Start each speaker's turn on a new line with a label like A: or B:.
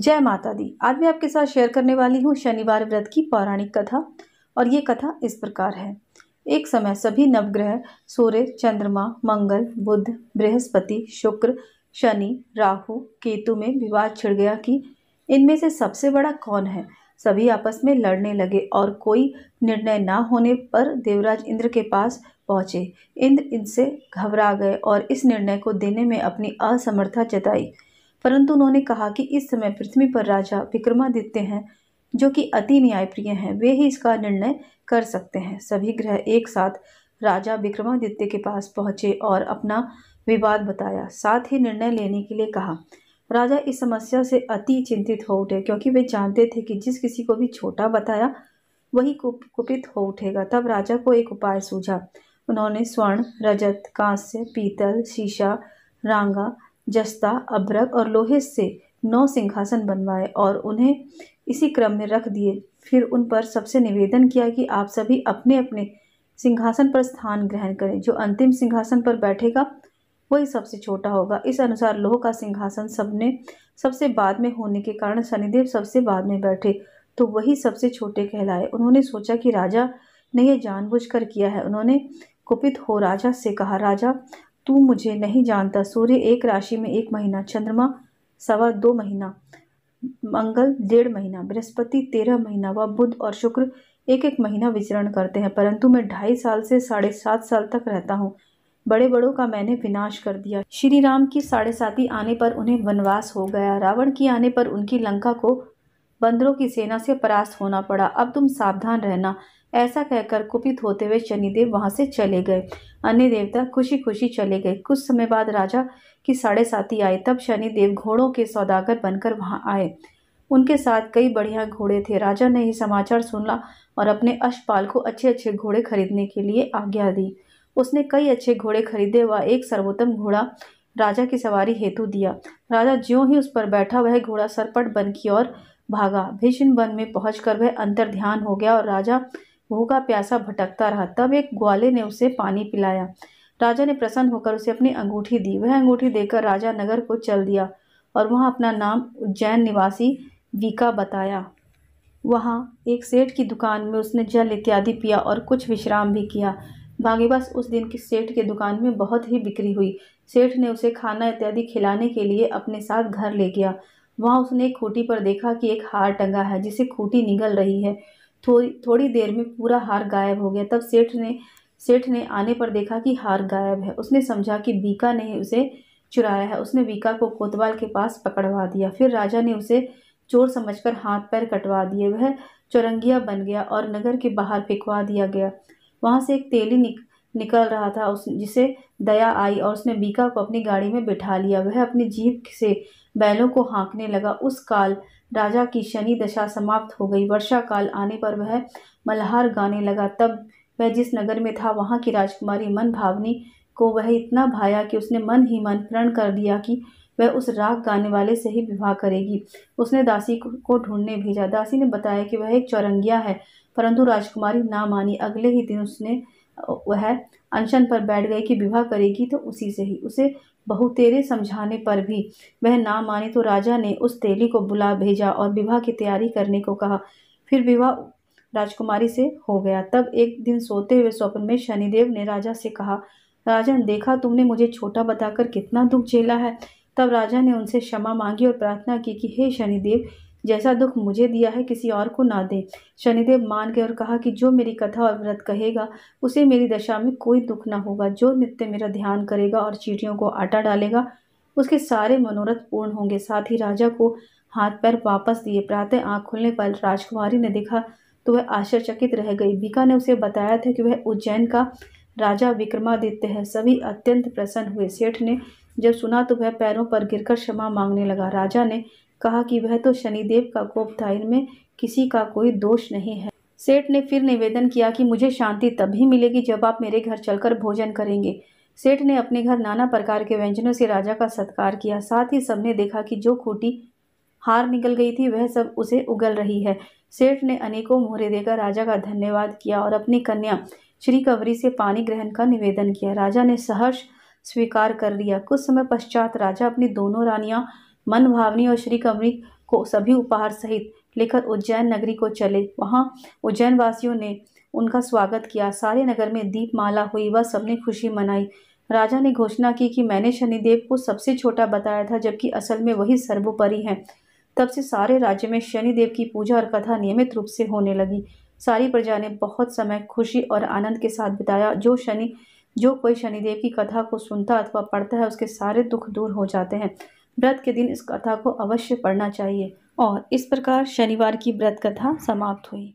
A: जय माता दी आज मैं आपके साथ शेयर करने वाली हूँ शनिवार व्रत की पौराणिक कथा और ये कथा इस प्रकार है एक समय सभी नवग्रह सूर्य चंद्रमा मंगल बुध बृहस्पति शुक्र शनि राहु केतु में विवाद छिड़ गया कि इनमें से सबसे बड़ा कौन है सभी आपस में लड़ने लगे और कोई निर्णय ना होने पर देवराज इंद्र के पास पहुँचे इंद्र इनसे घबरा गए और इस निर्णय को देने में अपनी असमर्था जताई परंतु उन्होंने कहा कि इस समय पृथ्वी पर राजा विक्रमादित्य हैं जो कि अति न्यायप्रिय हैं वे ही इसका निर्णय कर सकते हैं सभी ग्रह एक साथ राजा विक्रमादित्य के पास पहुंचे और अपना विवाद बताया साथ ही निर्णय लेने के लिए कहा राजा इस समस्या से अति चिंतित हो उठे क्योंकि वे जानते थे कि जिस किसी को भी छोटा बताया वही कुपित हो उठेगा तब राजा को एक उपाय सूझा उन्होंने स्वर्ण रजत कांस्य पीतल शीशा रांगा जस्ता अभ्रक और लोहे से नौ सिंहासन बनवाए और उन्हें इसी क्रम में रख दिए फिर उन पर सबसे निवेदन किया कि आप सभी अपने अपने सिंहासन पर स्थान ग्रहण करें जो अंतिम सिंहासन पर बैठेगा वही सबसे छोटा होगा इस अनुसार लोह का सिंहासन सबने सबसे बाद में होने के कारण शनिदेव सबसे बाद में बैठे तो वही सबसे छोटे कहलाए उन्होंने सोचा कि राजा ने यह जानबूझकर किया है उन्होंने कुपित हो राजा से कहा राजा तू मुझे नहीं जानता सूर्य एक राशि में एक महीना चंद्रमा सवा दो महीना मंगल डेढ़ महीना बृहस्पति तेरह महीना व बुध और शुक्र एक एक महीना विचरण करते हैं परंतु मैं ढाई साल से साढ़े सात साल तक रहता हूँ बड़े बड़ों का मैंने विनाश कर दिया श्री राम की साढ़े साथी आने पर उन्हें वनवास हो गया रावण की आने पर उनकी लंका को बंदरों की सेना से परास्त होना पड़ा अब तुम सावधान रहना ऐसा कहकर कुपित होते हुए शनिदेव वहाँ से चले गए अन्य देवता खुशी खुशी चले गए कुछ समय बाद राजा की साढ़े साथी आए तब शनिदेव घोड़ों के सौदागर बनकर वहाँ आए उनके साथ कई बढ़िया घोड़े थे राजा ने ही समाचार सुना और अपने अशपाल को अच्छे अच्छे घोड़े खरीदने के लिए आज्ञा दी उसने कई अच्छे घोड़े खरीदे व एक सर्वोत्तम घोड़ा राजा की सवारी हेतु दिया राजा ज्यों ही उस पर बैठा वह घोड़ा सरपट बन की ओर भागा भीषण वन में पहुंचकर वह अंतर ध्यान हो गया और राजा भूखा प्यासा भटकता रहा तब एक ग्वाले ने उसे पानी पिलाया राजा ने प्रसन्न होकर उसे अपनी अंगूठी दी वह अंगूठी देकर राजा नगर को चल दिया और वहाँ अपना नाम उज्जैन निवासी वीका बताया वहाँ एक सेठ की दुकान में उसने जल इत्यादि पिया और कुछ विश्राम भी किया बस उस दिन की सेठ के दुकान में बहुत ही बिक्री हुई सेठ ने उसे खाना इत्यादि खिलाने के लिए अपने साथ घर ले गया वहाँ उसने एक खूटी पर देखा कि एक हार टंगा है जिसे खूटी निगल रही है थोड़ी थोड़ी देर में पूरा हार गायब हो गया तब सेठ ने सेठ ने आने पर देखा कि हार गायब है उसने समझा कि बीका ने उसे चुराया है उसने बीका को कोतवाल के पास पकड़वा दिया फिर राजा ने उसे चोर समझकर हाथ पैर कटवा दिए वह चौरंगिया बन गया और नगर के बाहर फेंकवा दिया गया वहाँ से एक तेली निक निकल रहा था उस जिसे दया आई और उसने बीका को अपनी गाड़ी में बिठा लिया वह अपनी जीप से बैलों को हाँकने लगा उस काल राजा की शनि दशा समाप्त हो गई वर्षा काल आने पर वह मल्हार गाने लगा तब वह जिस नगर में था वहाँ की राजकुमारी मन भावनी को वह इतना भाया कि उसने मन ही मन प्रण कर दिया कि वह उस राग गाने वाले से ही विवाह करेगी उसने दासी को ढूंढने भेजा दासी ने बताया कि वह एक चौरंगिया है परंतु राजकुमारी ना मानी अगले ही दिन उसने वह अनशन पर बैठ गई कि विवाह करेगी तो उसी से ही उसे बहुतेरे समझाने पर भी वह ना माने तो राजा ने उस तेली को बुला भेजा और विवाह की तैयारी करने को कहा फिर विवाह राजकुमारी से हो गया तब एक दिन सोते हुए स्वप्न में शनिदेव ने राजा से कहा राजा देखा तुमने मुझे छोटा बताकर कितना दुख झेला है तब राजा ने उनसे क्षमा मांगी और प्रार्थना की कि हे शनिदेव जैसा दुख मुझे दिया है किसी और को ना दे शनिदेव मान गए और कहा कि जो मेरी कथा और व्रत कहेगा उसे मेरी दशा में कोई दुख ना होगा जो नित्य मेरा ध्यान करेगा और चीटियों को आटा डालेगा उसके सारे मनोरथ पूर्ण होंगे साथ ही राजा को हाथ पैर वापस दिए प्रातः आँख खुलने पर राजकुमारी ने देखा तो वह आश्चर्यचकित रह गई बीका ने उसे बताया था कि वह उज्जैन का राजा विक्रमादित्य है सभी अत्यंत प्रसन्न हुए सेठ ने जब सुना तो वह पैरों पर गिरकर क्षमा मांगने लगा राजा ने कहा कि वह तो शनिदेव का कोप था इनमें किसी का कोई दोष नहीं है सेठ ने फिर निवेदन किया कि मुझे शांति तभी मिलेगी जब आप मेरे घर चलकर भोजन करेंगे सेठ ने अपने घर नाना प्रकार के व्यंजनों से राजा का सत्कार किया साथ ही सबने देखा कि जो खूटी हार निकल गई थी वह सब उसे उगल रही है सेठ ने अनेकों मोहरे देकर राजा का धन्यवाद किया और अपनी कन्या श्री कवरी से पानी ग्रहण का निवेदन किया राजा ने सहर्ष स्वीकार कर लिया कुछ समय पश्चात राजा अपनी दोनों रानियां मन भावनी और श्री कमरी को सभी उपहार सहित लेकर उज्जैन नगरी को चले वहाँ उज्जैन वासियों ने उनका स्वागत किया सारे नगर में दीप माला हुई व सबने खुशी मनाई राजा ने घोषणा की कि मैंने शनिदेव को सबसे छोटा बताया था जबकि असल में वही सर्वोपरि हैं तब से सारे राज्य में शनिदेव की पूजा और कथा नियमित रूप से होने लगी सारी प्रजा ने बहुत समय खुशी और आनंद के साथ बिताया जो शनि जो कोई शनिदेव की कथा को सुनता अथवा पढ़ता है उसके सारे दुख दूर हो जाते हैं व्रत के दिन इस कथा को अवश्य पढ़ना चाहिए और इस प्रकार शनिवार की व्रत कथा समाप्त हुई